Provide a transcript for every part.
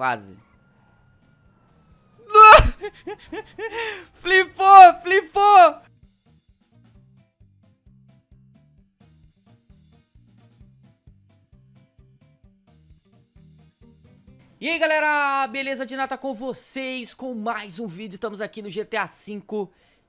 Quase. flipou, flipou! E aí galera, beleza de nata com vocês, com mais um vídeo, estamos aqui no GTA V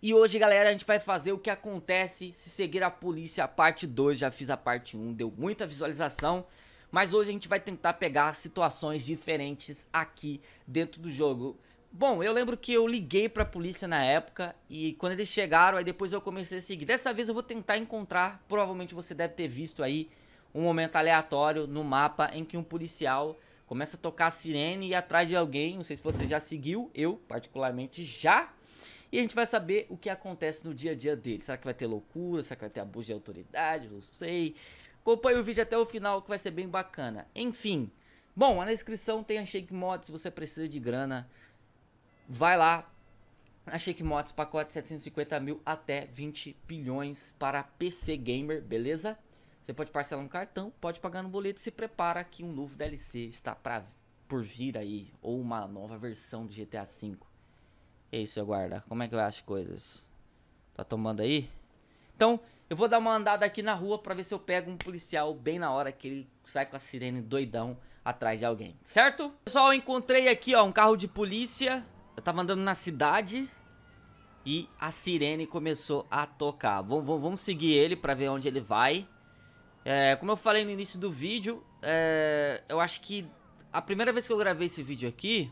E hoje galera, a gente vai fazer o que acontece se seguir a polícia, parte 2, já fiz a parte 1, deu muita visualização mas hoje a gente vai tentar pegar situações diferentes aqui dentro do jogo. Bom, eu lembro que eu liguei pra polícia na época e quando eles chegaram, aí depois eu comecei a seguir. Dessa vez eu vou tentar encontrar, provavelmente você deve ter visto aí, um momento aleatório no mapa em que um policial começa a tocar a sirene e ir atrás de alguém. Não sei se você já seguiu, eu particularmente já. E a gente vai saber o que acontece no dia a dia dele. Será que vai ter loucura? Será que vai ter abuso de autoridade? Não sei. Acompanhe o vídeo até o final que vai ser bem bacana. Enfim, bom, na descrição tem a Shake Mods se você precisa de grana. Vai lá, a Shake Mods, pacote 750 mil até 20 bilhões para PC Gamer, beleza? Você pode parcelar no cartão, pode pagar no boleto e se prepara que um novo DLC está pra, por vir aí, ou uma nova versão do GTA V. É isso, aguarda. Como é que eu acho coisas? Tá tomando aí? Então, eu vou dar uma andada aqui na rua para ver se eu pego um policial bem na hora que ele sai com a sirene doidão atrás de alguém, certo? Pessoal, eu encontrei aqui, ó, um carro de polícia. Eu tava andando na cidade e a sirene começou a tocar. vamos seguir ele para ver onde ele vai. É, como eu falei no início do vídeo, é, eu acho que a primeira vez que eu gravei esse vídeo aqui,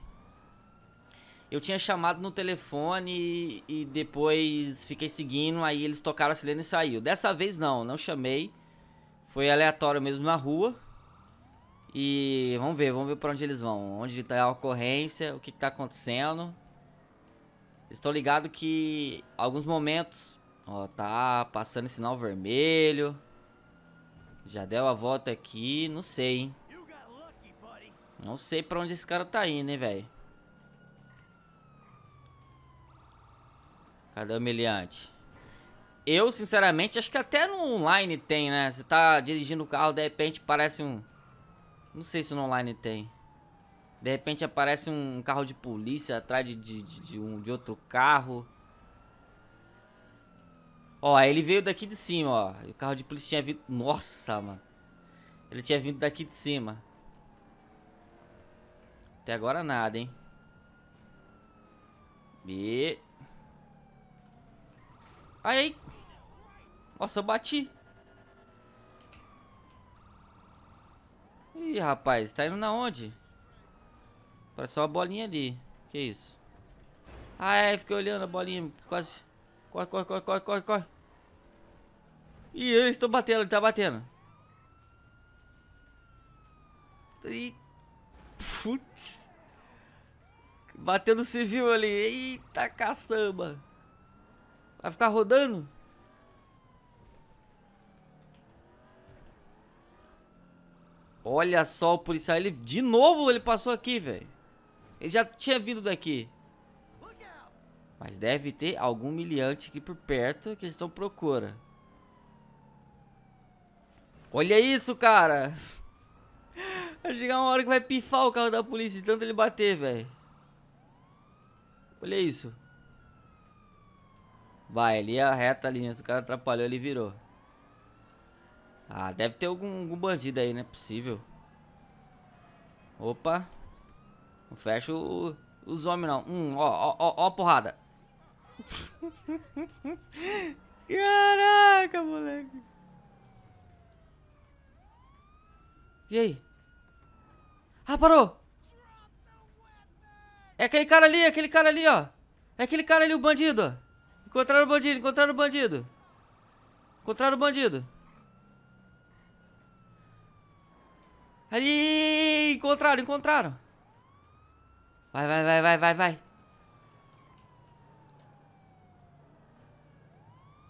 eu tinha chamado no telefone e, e depois fiquei seguindo, aí eles tocaram a sirene e saiu. Dessa vez não, não chamei. Foi aleatório mesmo na rua. E vamos ver, vamos ver pra onde eles vão. Onde tá a ocorrência, o que, que tá acontecendo. Estou ligado que alguns momentos. Ó, tá passando sinal vermelho. Já deu a volta aqui, não sei, hein. Não sei pra onde esse cara tá indo, hein, velho. Cadê o miliante? Eu, sinceramente, acho que até no online tem, né? Você tá dirigindo o carro, de repente parece um... Não sei se no online tem. De repente aparece um carro de polícia atrás de, de, de, de um, de outro carro. Ó, ele veio daqui de cima, ó. o carro de polícia tinha vindo... Nossa, mano. Ele tinha vindo daqui de cima. Até agora nada, hein? E... Ai, Nossa, eu bati. Ih, rapaz, tá indo na onde? Parece só uma bolinha ali. Que isso? Ai, ah, é, fiquei olhando a bolinha, quase... Corre, corre, corre, corre, corre, corre. Ih, eles estão batendo, ele tá batendo. E... Putz. Bateu no civil ali. Eita, caçamba. Vai ficar rodando? Olha só o policial, ele de novo ele passou aqui, velho. Ele já tinha vindo daqui. Mas deve ter algum miliante aqui por perto que eles estão procura. Olha isso, cara. Vai chegar uma hora que vai pifar o carro da polícia, tanto ele bater, velho. Olha isso. Vai, ali é a reta ali, o cara atrapalhou, ele virou. Ah, deve ter algum, algum bandido aí, não é possível. Opa. Não fecha os homens, não. Hum, ó, ó, ó, ó porrada. Caraca, moleque. E aí? Ah, parou! É aquele cara ali, é aquele cara ali, ó. É aquele cara ali, o bandido, ó. Encontraram o bandido, encontraram o bandido. Encontraram o bandido. Ali, encontraram, encontraram. Vai, vai, vai, vai, vai, vai.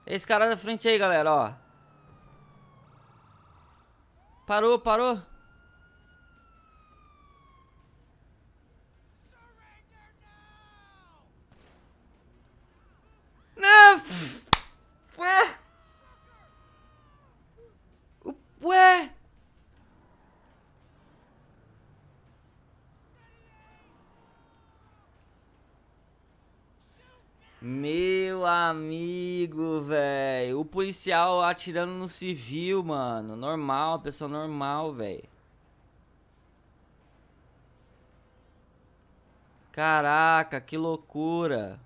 Esse cara da frente aí, galera, ó. Parou, parou. Meu amigo, velho. O policial atirando no civil, mano. Normal, pessoa normal, velho. Caraca, que loucura.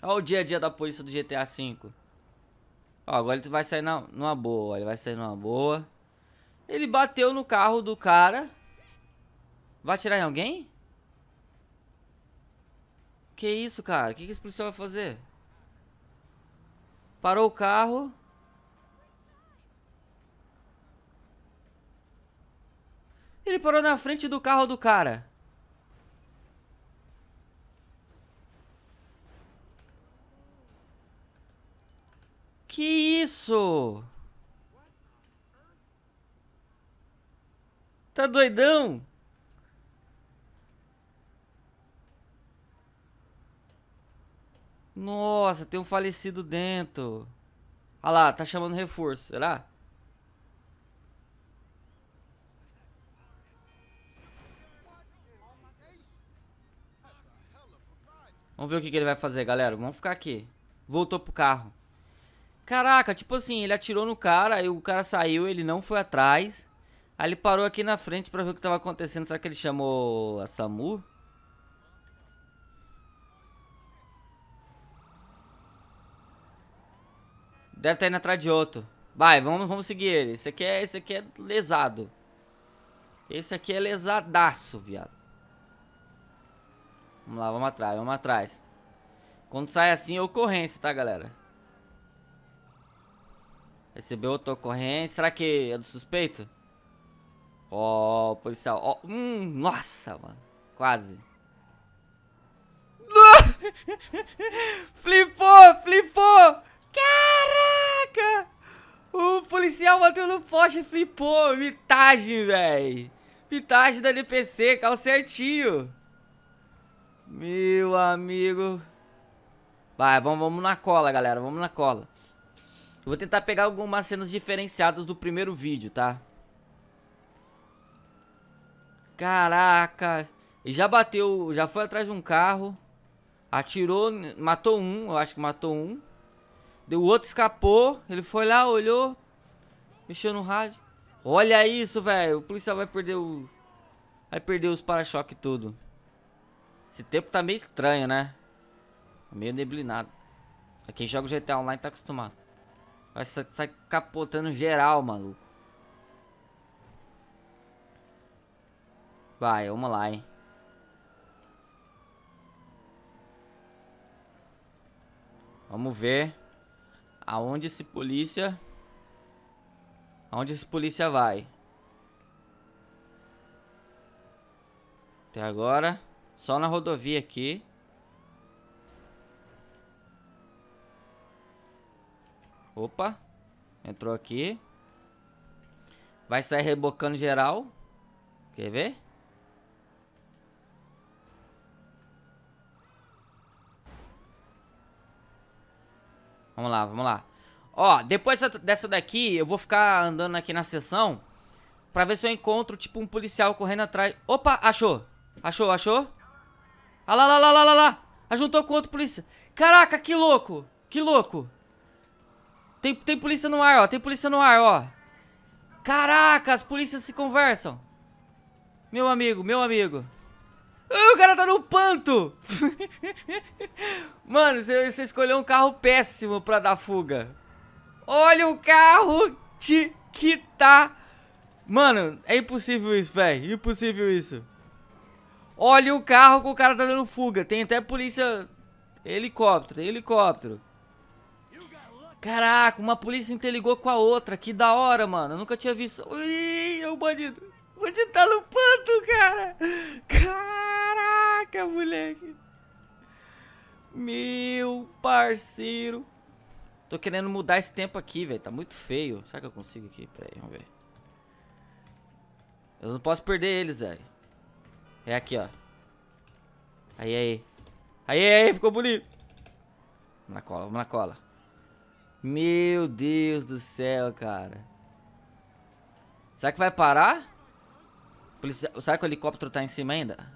Olha o dia a dia da polícia do GTA V. Ó, agora ele vai sair na, numa boa. Ele vai sair numa boa. Ele bateu no carro do cara. Vai atirar em alguém? Que isso, cara? O que, que esse policial vai fazer? Parou o carro. Ele parou na frente do carro do cara. Que isso? Tá doidão? Nossa, tem um falecido dentro. Ah lá, tá chamando reforço, será? Vamos ver o que, que ele vai fazer, galera. Vamos ficar aqui. Voltou pro carro. Caraca, tipo assim, ele atirou no cara, aí o cara saiu, ele não foi atrás. Aí ele parou aqui na frente pra ver o que tava acontecendo. Será que ele chamou a Samu? Deve estar tá indo atrás de outro. Vai, vamos, vamos seguir ele. Esse aqui, é, esse aqui é lesado. Esse aqui é lesadaço, viado. Vamos lá, vamos atrás, vamos atrás. Quando sai assim é ocorrência, tá, galera? Recebeu outra ocorrência. Será que é do suspeito? Ó, oh, policial. Ó, oh, hum, nossa, mano. Quase. flipou, flipou. Cara! Caraca! O policial bateu no poste e flipou. Mitagem, velho. Mitagem da NPC, cal certinho. Meu amigo. Vai, vamos, vamos na cola, galera. Vamos na cola. Eu vou tentar pegar algumas cenas diferenciadas do primeiro vídeo, tá? Caraca. Ele já bateu, já foi atrás de um carro. Atirou, matou um, eu acho que matou um. O outro escapou, ele foi lá, olhou, mexeu no rádio. Olha isso, velho. O policial vai perder o... Vai perder os para-choque tudo. Esse tempo tá meio estranho, né? Tá meio neblinado. Quem joga o GTA Online tá acostumado. Vai sai, sai capotando geral, maluco. Vai, vamos lá, hein. Vamos ver. Aonde esse polícia... Aonde esse polícia vai? Até agora, só na rodovia aqui. Opa, entrou aqui. Vai sair rebocando geral. Quer ver? Vamos lá, vamos lá. Ó, depois dessa daqui, eu vou ficar andando aqui na sessão pra ver se eu encontro, tipo, um policial correndo atrás. Opa, achou. Achou, achou. Ah lá, lá, lá, lá, lá, lá. Ajuntou com outro polícia. Caraca, que louco. Que louco. Tem, tem polícia no ar, ó. Tem polícia no ar, ó. Caraca, as polícias se conversam. Meu amigo, meu amigo. Ah, o cara tá no panto! Mano, você, escolheu um carro péssimo pra dar fuga. Olha o carro de que tá... Mano, é impossível isso, velho. Impossível isso. Olha o carro que o cara tá dando fuga. Tem até polícia... Helicóptero, tem helicóptero. Caraca, uma polícia interligou com a outra. Que da hora, mano. Eu nunca tinha visto... Ui, é o bandido. O bandido tá no panto, cara. Cara... Caraca, moleque. É Meu parceiro. Tô querendo mudar esse tempo aqui, velho. Tá muito feio. Será que eu consigo aqui? Pera aí, vamos ver. Eu não posso perder eles, velho. É aqui, ó. Aí, aí. Aí, aí, ficou bonito. Vamos na cola, vamos na cola. Meu Deus do céu, cara. Será que vai parar? Será que o helicóptero tá em cima ainda?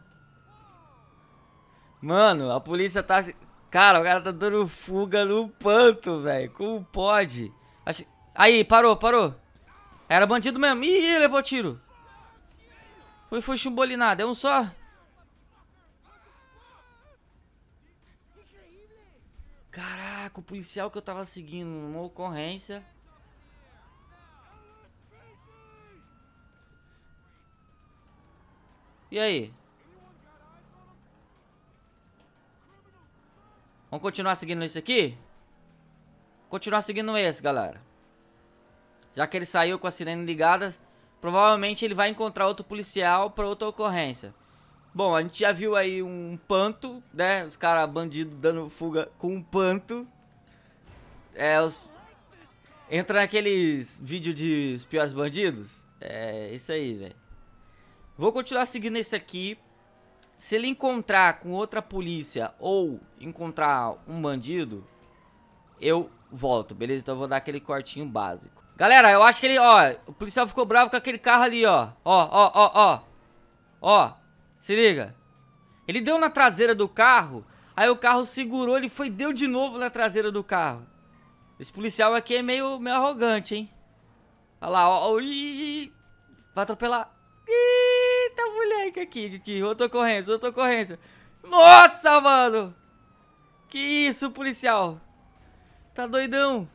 Mano, a polícia tá. Assim, cara, o cara tá dando fuga no panto, velho. Como pode? Acho... Aí, parou, parou. Era bandido mesmo. Ih, levou tiro. Foi, foi chumbolinado. É um só. Caraca, o policial que eu tava seguindo numa ocorrência. E aí? Vamos continuar seguindo isso aqui? Continuar seguindo esse, galera. Já que ele saiu com a sirene ligada, provavelmente ele vai encontrar outro policial para outra ocorrência. Bom, a gente já viu aí um panto, né? Os caras bandido dando fuga com um panto. É, os... Entra naqueles vídeos de os piores bandidos. É, isso aí, velho. Vou continuar seguindo esse aqui se ele encontrar com outra polícia ou encontrar um bandido, eu volto, beleza? Então eu vou dar aquele cortinho básico. Galera, eu acho que ele, ó, o policial ficou bravo com aquele carro ali, ó. Ó, ó, ó, ó. Ó, se liga. Ele deu na traseira do carro, aí o carro segurou, ele foi deu de novo na traseira do carro. Esse policial aqui é meio, meio arrogante, hein? Olha lá, ó. ó ii, vai atropelar. Eita, moleque, aqui, aqui, outra ocorrência, outra ocorrência. Nossa, mano! Que isso, policial? Tá doidão.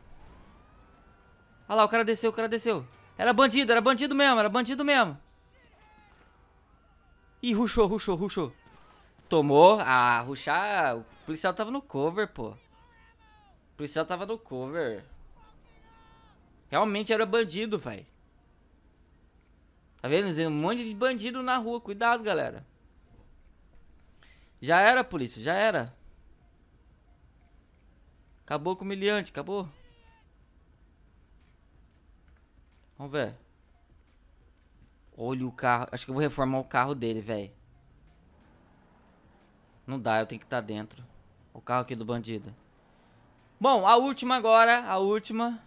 Olha lá, o cara desceu, o cara desceu. Era bandido, era bandido mesmo, era bandido mesmo. Ih, ruxou, ruxou, ruxou. Tomou. Ah, ruxar... O policial tava no cover, pô. O policial tava no cover. Realmente era bandido, velho. Tá vendo? Um monte de bandido na rua. Cuidado, galera. Já era, polícia. Já era. Acabou com o miliante Acabou. Vamos ver. Olha o carro. Acho que eu vou reformar o carro dele, velho. Não dá, eu tenho que estar tá dentro. O carro aqui do bandido. Bom, a última agora. A última.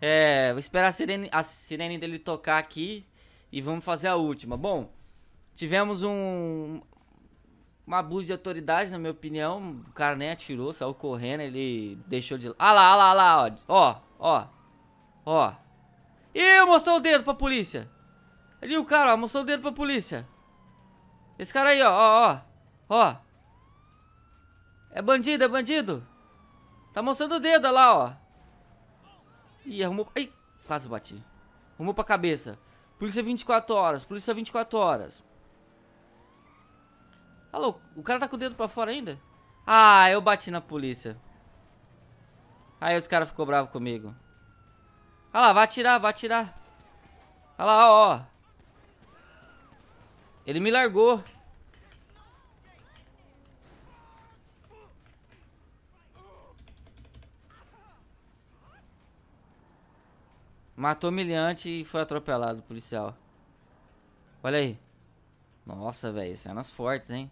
É, vou esperar a sirene, a sirene dele tocar aqui e vamos fazer a última. Bom, tivemos um, um abuso de autoridade, na minha opinião. O cara nem atirou, saiu correndo, ele deixou de... Ah lá, ah lá, ah lá, ó, ó, ó. ó Ih, mostrou o dedo pra polícia. Ali o cara, ó, mostrou o dedo pra polícia. Esse cara aí, ó, ó, ó, ó. É bandido, é bandido. Tá mostrando o dedo, ó lá, ó. Ih, arrumou... Ai, quase bati. Arrumou pra cabeça. Polícia 24 horas, polícia 24 horas. Alô, o cara tá com o dedo pra fora ainda? Ah, eu bati na polícia. Aí os caras ficou bravo comigo. Olha lá, vai atirar, vai atirar. Olha lá, ó. Ele me largou. Matou milhante e foi atropelado policial. Olha aí. Nossa, velho, cenas fortes, hein?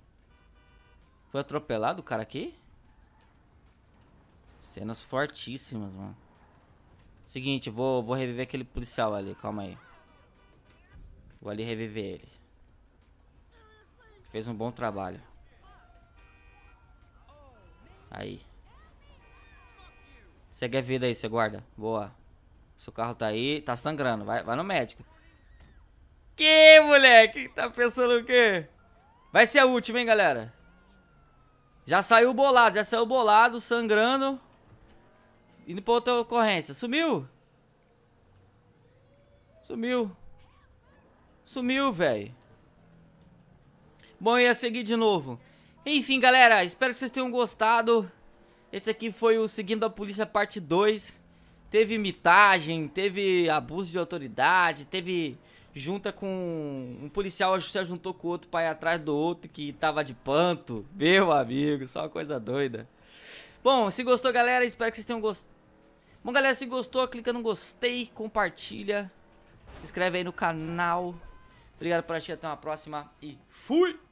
Foi atropelado o cara aqui? Cenas fortíssimas, mano. Seguinte, vou, vou reviver aquele policial ali, calma aí. Vou ali reviver ele. Fez um bom trabalho. Aí. Segue a vida aí, você guarda. Boa. Seu carro tá aí, tá sangrando. Vai, vai no médico. Que, moleque? Tá pensando o quê? Vai ser a última, hein, galera? Já saiu bolado, já saiu bolado, sangrando. Indo pra outra ocorrência. Sumiu? Sumiu. Sumiu, velho. Bom, eu ia seguir de novo. Enfim, galera, espero que vocês tenham gostado. Esse aqui foi o Seguindo a Polícia Parte 2 teve mitagem, teve abuso de autoridade, teve junta com um policial se juntou com outro pai atrás do outro que tava de panto. Meu amigo, só uma coisa doida. Bom, se gostou, galera, espero que vocês tenham gostado. Bom, galera, se gostou, clica no gostei, compartilha, se inscreve aí no canal. Obrigado por assistir, até uma próxima e fui!